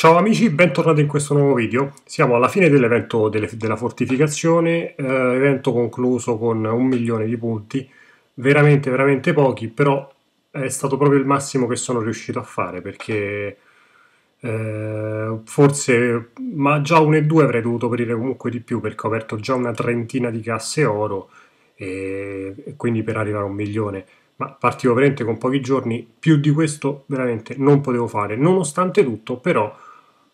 Ciao amici, bentornati in questo nuovo video. Siamo alla fine dell'evento della fortificazione, eh, evento concluso con un milione di punti, veramente veramente pochi, però è stato proprio il massimo che sono riuscito a fare perché eh, forse ma già 1 e 2 avrei dovuto aprire comunque di più perché ho aperto già una trentina di casse oro e, e quindi per arrivare a un milione ma partivo veramente con pochi giorni, più di questo veramente non potevo fare, nonostante tutto però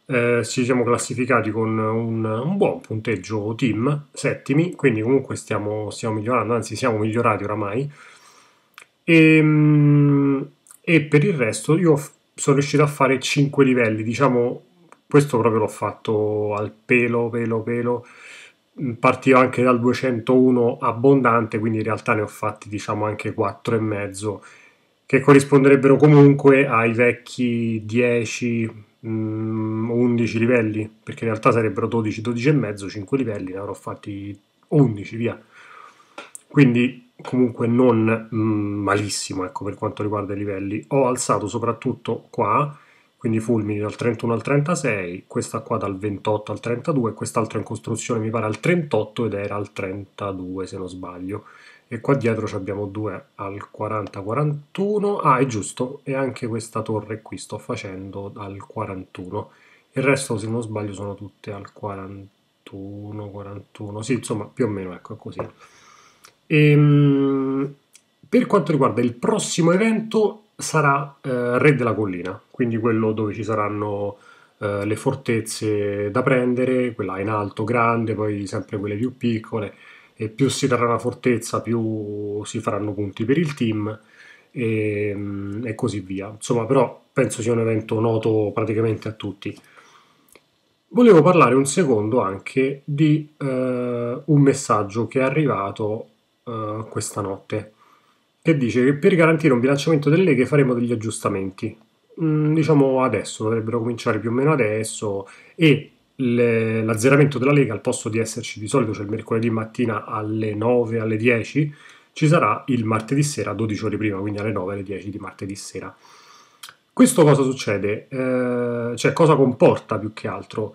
eh, ci siamo classificati con un, un, buon punteggio team, settimi, quindi comunque stiamo, stiamo migliorando, anzi siamo migliorati oramai. E, ehm, e per il resto io sono riuscito a fare 5 livelli, diciamo questo proprio l'ho fatto al pelo, pelo, pelo. Mm, Partivo anche dal 201 abbondante, quindi in realtà ne ho fatti diciamo anche 4,5 che corrisponderebbero comunque ai vecchi 10, 11 mm, livelli, perché in realtà sarebbero 12, 12 e mezzo, 5 livelli, ne avrò fatti 11, via. Quindi comunque non mh, mm, malissimo, ecco, per quanto riguarda i livelli. Ho alzato soprattutto qua quindi fulmini dal 31 al 36, questa qua dal 28 al 32, quest'altra in costruzione mi pare al 38 ed era al 32 se non sbaglio. E qua dietro abbiamo due al 40-41, ah è giusto, e anche questa torre qui sto facendo al 41. Il resto se non sbaglio sono tutte al 41, 41, sì insomma più o meno ecco così. Ehm, per quanto riguarda il prossimo evento, sarà eh, re della collina, quindi quello dove ci saranno eh, le fortezze da prendere, quella in alto grande, poi sempre quelle più piccole, e più si darà una fortezza più si faranno punti per il team e, ehm, e così via. Insomma, però penso sia un evento noto praticamente a tutti. Volevo parlare un secondo anche di eh, un messaggio che è arrivato eh, questa notte che dice che per garantire un bilanciamento delle leghe faremo degli aggiustamenti. Mm, diciamo adesso, dovrebbero cominciare più o meno adesso e le, l'azzeramento della lega al posto di esserci di solito, cioè il mercoledì mattina alle 9, alle 10, ci sarà il martedì sera 12 ore prima, quindi alle 9, alle 10 di martedì sera. Questo cosa succede? Eh, cioè cosa comporta più che altro?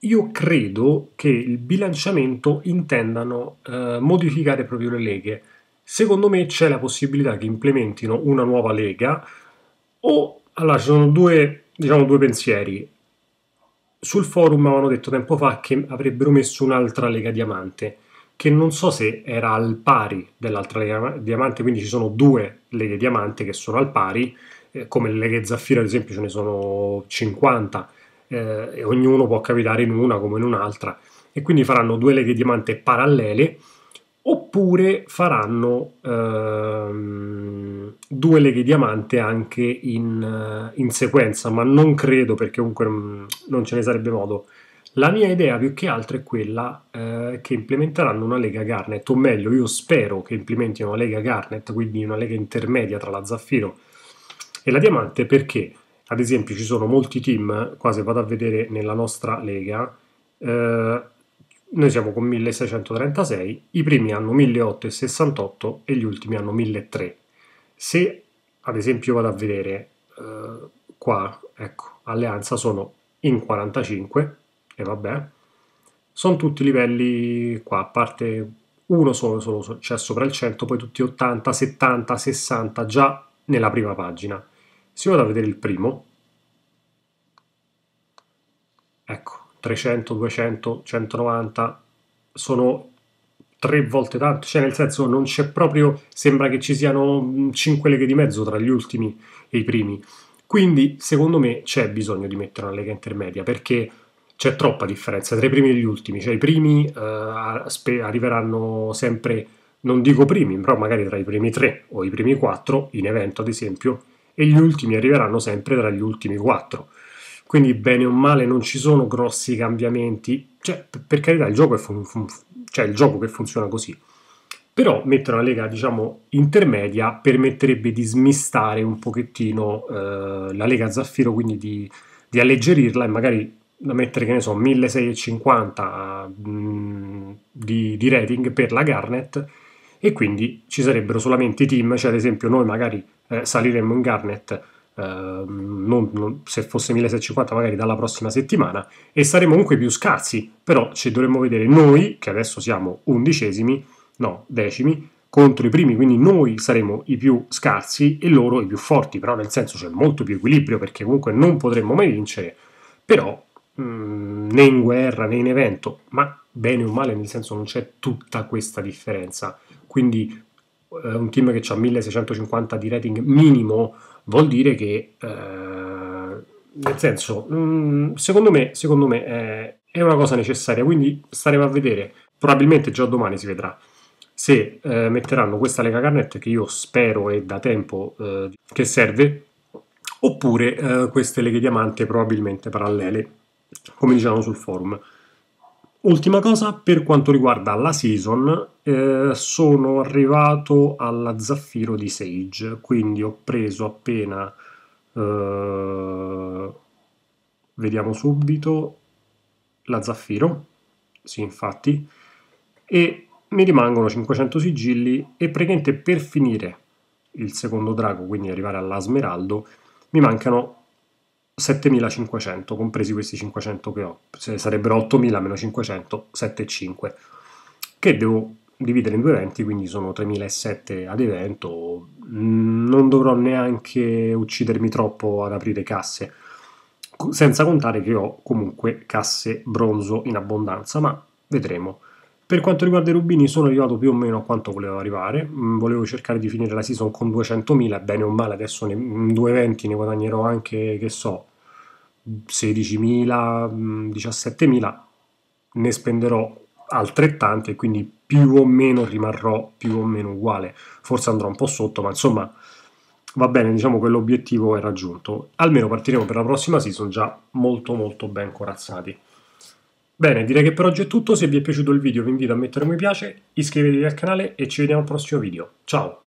Io credo che il bilanciamento intendano eh, modificare proprio le leghe, Secondo me c'è la possibilità che implementino una nuova lega o allora ci sono due, diciamo, due pensieri. Sul forum avevano detto tempo fa che avrebbero messo un'altra lega diamante, che non so se era al pari dell'altra lega diamante, quindi ci sono due leghe diamante che sono al pari, eh, come le leghe zaffiro ad esempio ce ne sono 50 eh, e ognuno può capitare in una come in un'altra e quindi faranno due leghe diamante parallele oppure faranno ehm, due leghe diamante anche in, eh, in, sequenza, ma non credo perché comunque mm, non ce ne sarebbe modo. La mia idea più che altro è quella eh, che implementeranno una lega Garnet, o meglio, io spero che implementino una lega Garnet, quindi una lega intermedia tra la zaffiro e la diamante, perché ad esempio ci sono molti team, quasi vado a vedere nella nostra lega, eh, noi siamo con 1636, i primi hanno 1868 e gli ultimi hanno 1300. Se ad esempio vado a vedere eh, qua, ecco, alleanza sono in 45 e vabbè, sono tutti livelli qua, a parte uno solo, solo c'è cioè sopra il 100, poi tutti 80, 70, 60 già nella prima pagina. Se vado a vedere il primo, ecco, 300, 200, 190 sono tre volte tanto, cioè nel senso non c'è proprio, sembra che ci siano 5 mm, leghe di mezzo tra gli ultimi e i primi. Quindi secondo me c'è bisogno di mettere una lega intermedia perché c'è troppa differenza tra i primi e gli ultimi, cioè i primi eh, arriveranno sempre, non dico primi, però magari tra i primi tre o i primi quattro, in evento ad esempio, e gli ultimi arriveranno sempre tra gli ultimi quattro. Quindi bene o male non ci sono grossi cambiamenti, cioè, per carità il gioco è fun- fun- cioè, il gioco che funziona così. Però mettere una lega, diciamo, intermedia permetterebbe di smistare un pochettino eh, la lega zaffiro, quindi di, di alleggerirla e magari da mettere, che ne so, 1650 mh, mm, di, di, rating per la Garnet e quindi ci sarebbero solamente i team, cioè ad esempio noi magari eh, saliremmo in Garnet Ehm, non, non, se fosse 1650 magari dalla prossima settimana e saremo comunque più scarsi, però ci dovremmo vedere noi, che adesso siamo undicesimi, no, decimi, contro i primi, quindi noi saremo i più scarsi e loro i più forti, però nel senso c'è molto più equilibrio perché comunque non potremmo mai vincere, però mh, mm, né in guerra né in evento, ma bene o male nel senso non c'è tutta questa differenza, quindi eh, un team che ha 1650 di rating minimo vuol dire che, eh, nel senso, mh, mm, secondo me, secondo me è, eh, è, una cosa necessaria, quindi staremo a vedere, probabilmente già domani si vedrà. Se eh, metteranno questa Lega Garnet, che io spero e da tempo eh, che serve, oppure eh, queste leghe diamante probabilmente parallele, come dicevamo sul forum. Ultima cosa per quanto riguarda la season, eh, sono arrivato alla zaffiro di Sage, quindi ho preso appena, eh, vediamo subito, la zaffiro, sì infatti, e mi rimangono 500 sigilli e praticamente per finire il secondo drago, quindi arrivare alla smeraldo, mi mancano 7500, compresi questi 500 che ho, Se sarebbero 8000 meno 500, 7,5, che devo dividere in due eventi, quindi sono 3700 ad evento, mm, non dovrò neanche uccidermi troppo ad aprire casse, senza contare che ho comunque casse bronzo in abbondanza, ma vedremo. Per quanto riguarda i rubini sono arrivato più o meno a quanto volevo arrivare, mm, volevo cercare di finire la season con 200.000, bene o male adesso in due eventi ne guadagnerò anche, che so, 16.000, 17.000, ne spenderò altrettante, quindi più o meno rimarrò più o meno uguale. Forse andrò un po' sotto, ma insomma va bene, diciamo che l'obiettivo è raggiunto. Almeno partiremo per la prossima season già molto molto ben corazzati. Bene, direi che per oggi è tutto. Se vi è piaciuto il video vi invito a mettere un mi piace, iscrivetevi al canale e ci vediamo al prossimo video. Ciao!